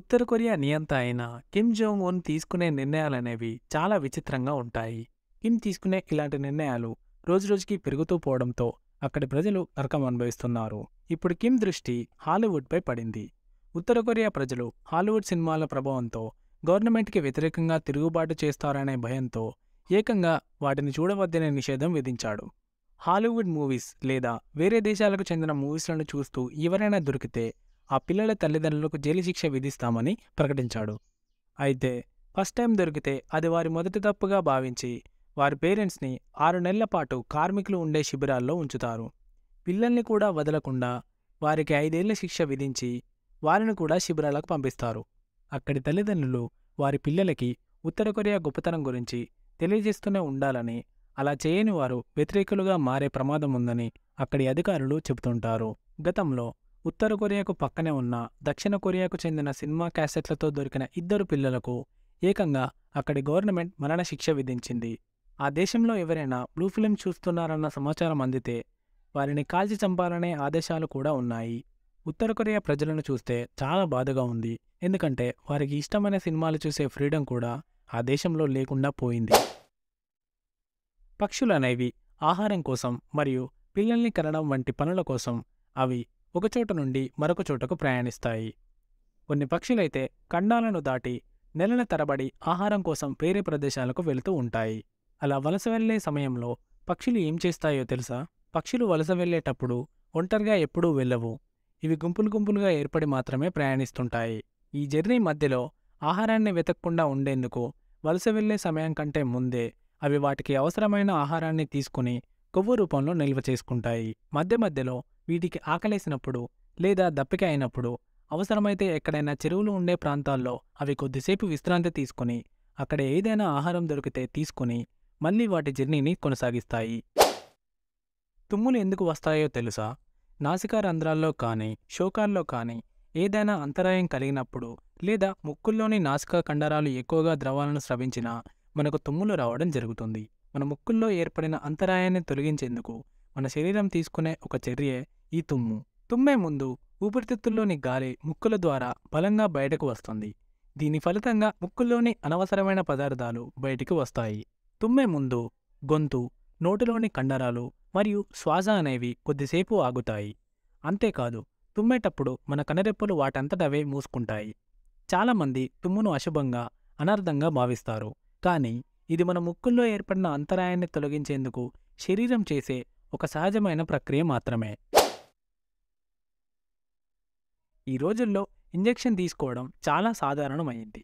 ఉత్తర Korea నియంత అయిన Kim Jong Un తీసుకునే నిర్ణయాలనేవి చాలా విచిత్రంగా ఉంటాయి కిమ్ తీసుకునే ఇలాంటి నిర్ణయాలు రోజురోజుకి పెరుగుతూ పోవడంతో అక్కడి ప్రజలు నరకం అనుభవిస్తున్నారు ఇప్పుడు కిమ్ దృష్టి హాలీవుడ్పై పడింది ఉత్తర కొరియా ప్రజలు హాలీవుడ్ సినిమాల ప్రభావంతో గవర్నమెంట్కి వ్యతిరేకంగా తిరుగుబాటు చేస్తారనే భయంతో ఏకంగా వాటిని చూడవద్దనే నిషేధం విధించాడు హాలీవుడ్ మూవీస్ లేదా వేరే దేశాలకు చెందిన మూవీస్లను చూస్తూ ఎవరైనా దొరికితే ఆ పిల్లల తల్లిదండ్రులకు జైలు శిక్ష విధిస్తామని ప్రకటించాడు అయితే ఫస్ట్ టైం దొరికితే అది వారి మొదటి తప్పుగా భావించి వారి పేరెంట్స్ని ఆరు నెలల పాటు కార్మికులు ఉండే శిబిరాల్లో ఉంచుతారు పిల్లల్ని కూడా వదలకుండా వారికి ఐదేళ్ల శిక్ష విధించి వారిని కూడా శిబిరాలకు పంపిస్తారు అక్కడి తల్లిదండ్రులు వారి పిల్లలకి ఉత్తర కొరియా గొప్పతనం గురించి తెలియజేస్తూనే ఉండాలని అలా చేయని వారు వ్యతిరేకులుగా మారే ప్రమాదం ఉందని అక్కడి అధికారులు చెబుతుంటారు గతంలో ఉత్తర కొరియాకు పక్కనే ఉన్న దక్షిణ కొరియాకు చెందిన సినిమా క్యాసెట్లతో దొరికిన ఇద్దరు పిల్లలకు ఏకంగా అక్కడి గవర్నమెంట్ మరణ శిక్ష విధించింది ఆ దేశంలో ఎవరైనా బ్లూ ఫిలిం చూస్తున్నారన్న సమాచారం అందితే వారిని కాల్చి చంపాలనే ఆదేశాలు కూడా ఉన్నాయి ఉత్తర కొరియా ప్రజలను చూస్తే చాలా బాధగా ఉంది ఎందుకంటే వారికి ఇష్టమైన సినిమాలు చూసే ఫ్రీడమ్ కూడా ఆ దేశంలో లేకుండా పోయింది పక్షులు అనేవి ఆహారం కోసం మరియు పిల్లల్ని కనడం వంటి పనుల కోసం అవి ఒకచోట నుండి మరొక చోటకు ప్రయాణిస్తాయి కొన్ని పక్షులైతే ఖండాలను దాటి నెలల తరబడి ఆహారం కోసం వేరే ప్రదేశాలకు వెళుతూ ఉంటాయి అలా వలస వెళ్లే సమయంలో పక్షులు ఏం చేస్తాయో తెలుసా పక్షులు వలస వెళ్లేటప్పుడు ఒంటరిగా ఎప్పుడూ వెళ్ళవు ఇవి గుంపులు గుంపులుగా ఏర్పడి మాత్రమే ప్రయాణిస్తుంటాయి ఈ జర్నీ మధ్యలో ఆహారాన్ని వెతక్కుండా ఉండేందుకు వలస వెళ్లే సమయం కంటే ముందే అవి వాటికి అవసరమైన ఆహారాన్ని తీసుకుని కొవ్వు రూపంలో నిల్వ చేసుకుంటాయి మధ్య మధ్యలో వీటికి ఆకలేసినప్పుడు లేదా దప్పిక అయినప్పుడు అవసరమైతే ఎక్కడైనా చెరువులు ఉండే ప్రాంతాల్లో అవి కొద్దిసేపు విశ్రాంతి తీసుకుని అక్కడ ఏదైనా ఆహారం దొరికితే తీసుకుని మళ్ళీ వాటి జర్నీని కొనసాగిస్తాయి తుమ్ములు ఎందుకు వస్తాయో తెలుసా నాసికా రంధ్రాల్లో కానీ శోకాల్లో కానీ ఏదైనా అంతరాయం కలిగినప్పుడు లేదా ముక్కుల్లోని నాసికా కండరాలు ఎక్కువగా ద్రవాలను స్రవించినా మనకు తుమ్ములు రావడం జరుగుతుంది మన ముక్కుల్లో ఏర్పడిన అంతరాయాన్ని తొలగించేందుకు మన శరీరం తీసుకునే ఒక చర్యే ఈ తుమ్ము తుమ్మే ముందు ఊపిరితిత్తుల్లోని గాలి ముక్కుల ద్వారా బలంగా బయటకు వస్తుంది దీని ఫలితంగా ముక్కుల్లోని అనవసరమైన పదార్థాలు బయటికి వస్తాయి తుమ్మే ముందు గొంతు నోటిలోని కండరాలు మరియు శ్వాస అనేవి కొద్దిసేపు ఆగుతాయి అంతేకాదు తుమ్మేటప్పుడు మన కనరెప్పలు వాటంతటవే మూసుకుంటాయి చాలామంది తుమ్మును అశుభంగా అనర్థంగా భావిస్తారు కానీ ఇది మన ముక్కుల్లో ఏర్పడిన అంతరాయాన్ని తొలగించేందుకు శరీరం చేసే ఒక సహజమైన ప్రక్రియ మాత్రమే ఈ రోజుల్లో ఇంజెక్షన్ తీసుకోవడం చాలా సాధారణమైంది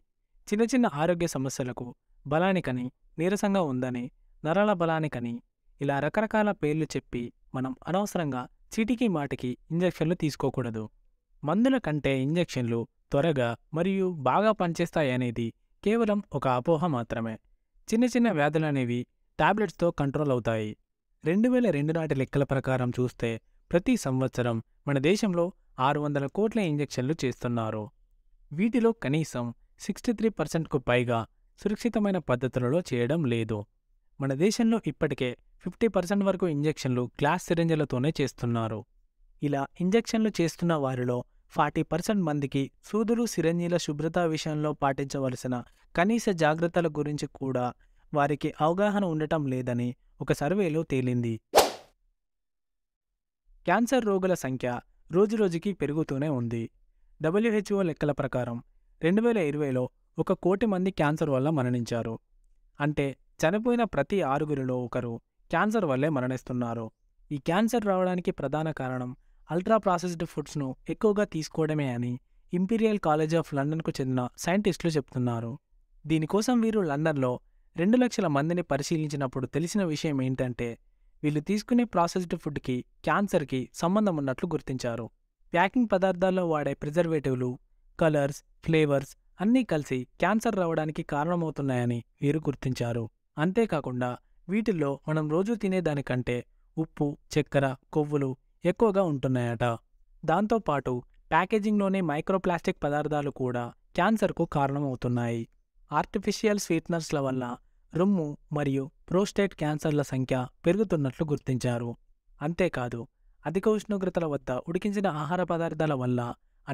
చిన్న చిన్న ఆరోగ్య సమస్యలకు బలానికని నీరసంగా ఉందని నరాల బలానికని ఇలా రకరకాల పేర్లు చెప్పి మనం అనవసరంగా చిటికి మాటికి ఇంజెక్షన్లు తీసుకోకూడదు మందుల కంటే ఇంజెక్షన్లు త్వరగా మరియు బాగా పనిచేస్తాయనేది కేవలం ఒక అపోహ మాత్రమే చిన్న చిన్న వ్యాధులనేవి టాబ్లెట్స్తో కంట్రోల్ అవుతాయి రెండు వేల రెండు నాటి లెక్కల ప్రకారం చూస్తే ప్రతి సంవత్సరం మన దేశంలో ఆరు వందల కోట్ల ఇంజెక్షన్లు చేస్తున్నారు వీటిలో కనీసం సిక్స్టీ త్రీ పర్సెంట్కు పైగా సురక్షితమైన పద్ధతులలో చేయడం లేదు మన దేశంలో ఇప్పటికే ఫిఫ్టీ పర్సెంట్ వరకు ఇంజెక్షన్లు గ్లాస్ సిరంజలతోనే చేస్తున్నారు ఇలా ఇంజెక్షన్లు చేస్తున్న వారిలో ఫార్టీ పర్సెంట్ మందికి సూదులు సిరంజీల శుభ్రత విషయంలో పాటించవలసిన కనీస జాగ్రత్తల గురించి కూడా వారికి అవగాహన ఉండటం లేదని ఒక సర్వేలో తేలింది క్యాన్సర్ రోగుల సంఖ్య రోజురోజుకి పెరుగుతూనే ఉంది డబ్ల్యూహెచ్ఓ లెక్కల ప్రకారం రెండు వేల ఇరవైలో ఒక కోటి మంది క్యాన్సర్ వల్ల మరణించారు అంటే చనిపోయిన ప్రతి ఆరుగురిలో ఒకరు క్యాన్సర్ వల్లే మరణిస్తున్నారు ఈ క్యాన్సర్ రావడానికి ప్రధాన కారణం అల్ట్రా ప్రాసెస్డ్ ఫుడ్స్ను ఎక్కువగా తీసుకోవడమే అని ఇంపీరియల్ కాలేజ్ ఆఫ్ లండన్కు చెందిన సైంటిస్టులు చెప్తున్నారు దీనికోసం వీరు లండన్లో రెండు లక్షల మందిని పరిశీలించినప్పుడు తెలిసిన విషయం ఏంటంటే వీళ్ళు తీసుకునే ప్రాసెస్డ్ ఫుడ్కి క్యాన్సర్కి సంబంధం ఉన్నట్లు గుర్తించారు ప్యాకింగ్ పదార్థాల్లో వాడే ప్రిజర్వేటివ్లు కలర్స్ ఫ్లేవర్స్ అన్నీ కలిసి క్యాన్సర్ రావడానికి కారణమవుతున్నాయని వీరు గుర్తించారు అంతేకాకుండా వీటిల్లో మనం రోజూ తినేదానికంటే ఉప్పు చక్కెర కొవ్వులు ఎక్కువగా ఉంటున్నాయట దాంతోపాటు ప్యాకేజింగ్లోనే మైక్రోప్లాస్టిక్ పదార్థాలు కూడా క్యాన్సర్కు కారణమవుతున్నాయి ఆర్టిఫిషియల్ స్వీట్నర్స్ల వల్ల రొమ్ము మరియు ప్రోస్టేట్ క్యాన్సర్ల సంఖ్య పెరుగుతున్నట్లు గుర్తించారు అంతేకాదు అధిక ఉష్ణోగ్రతల వద్ద ఉడికించిన ఆహార పదార్థాల వల్ల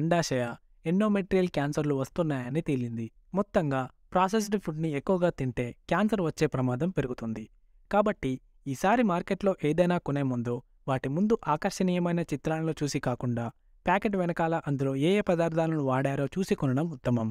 అండాశయ ఎన్నోమెట్రియల్ క్యాన్సర్లు వస్తున్నాయని తేలింది మొత్తంగా ప్రాసెస్డ్ ఫుడ్ని ఎక్కువగా తింటే క్యాన్సర్ వచ్చే ప్రమాదం పెరుగుతుంది కాబట్టి ఈసారి మార్కెట్లో ఏదైనా కొనే ముందు వాటి ముందు ఆకర్షణీయమైన చిత్రాలను చూసి కాకుండా ప్యాకెట్ వెనకాల అందులో ఏ ఏ పదార్థాలను వాడారో చూసి కొనడం ఉత్తమం